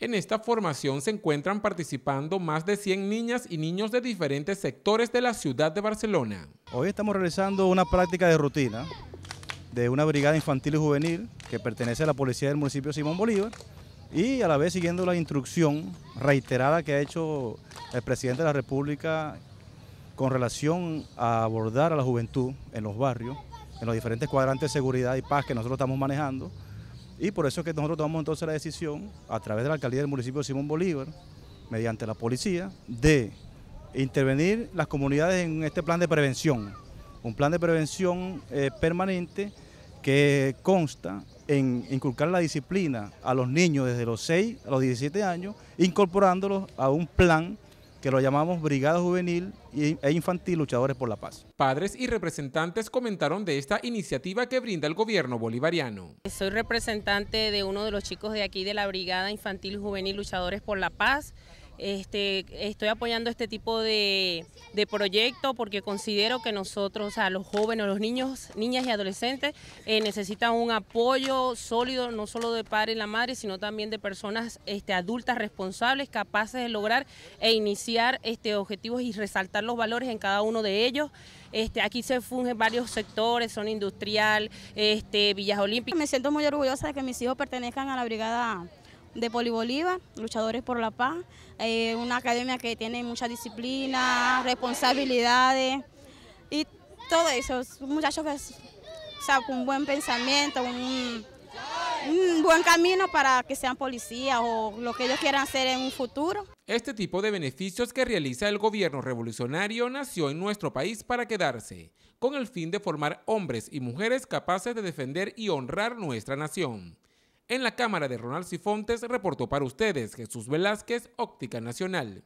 En esta formación se encuentran participando más de 100 niñas y niños de diferentes sectores de la ciudad de Barcelona. Hoy estamos realizando una práctica de rutina de una brigada infantil y juvenil que pertenece a la policía del municipio Simón Bolívar y a la vez siguiendo la instrucción reiterada que ha hecho el presidente de la República con relación a abordar a la juventud en los barrios, en los diferentes cuadrantes de seguridad y paz que nosotros estamos manejando y por eso es que nosotros tomamos entonces la decisión, a través de la alcaldía del municipio de Simón Bolívar, mediante la policía, de intervenir las comunidades en este plan de prevención. Un plan de prevención eh, permanente que consta en inculcar la disciplina a los niños desde los 6 a los 17 años, incorporándolos a un plan que lo llamamos Brigada Juvenil e Infantil Luchadores por la Paz. Padres y representantes comentaron de esta iniciativa que brinda el gobierno bolivariano. Soy representante de uno de los chicos de aquí de la Brigada Infantil Juvenil Luchadores por la Paz. Este, estoy apoyando este tipo de, de proyecto porque considero que nosotros, a los jóvenes, los niños, niñas y adolescentes eh, necesitan un apoyo sólido, no solo de padre y la madre, sino también de personas este, adultas responsables, capaces de lograr e iniciar este, objetivos y resaltar los valores en cada uno de ellos. Este, aquí se fungen varios sectores, son industrial, este, Villas Olímpicas. Me siento muy orgullosa de que mis hijos pertenezcan a la brigada de Polibolívar, Luchadores por la Paz, eh, una academia que tiene mucha disciplina, responsabilidades y todo eso. Muchachos que o un buen pensamiento, un, un buen camino para que sean policías o lo que ellos quieran hacer en un futuro. Este tipo de beneficios que realiza el gobierno revolucionario nació en nuestro país para quedarse, con el fin de formar hombres y mujeres capaces de defender y honrar nuestra nación. En la cámara de Ronald Cifontes reportó para ustedes Jesús Velázquez, Óptica Nacional.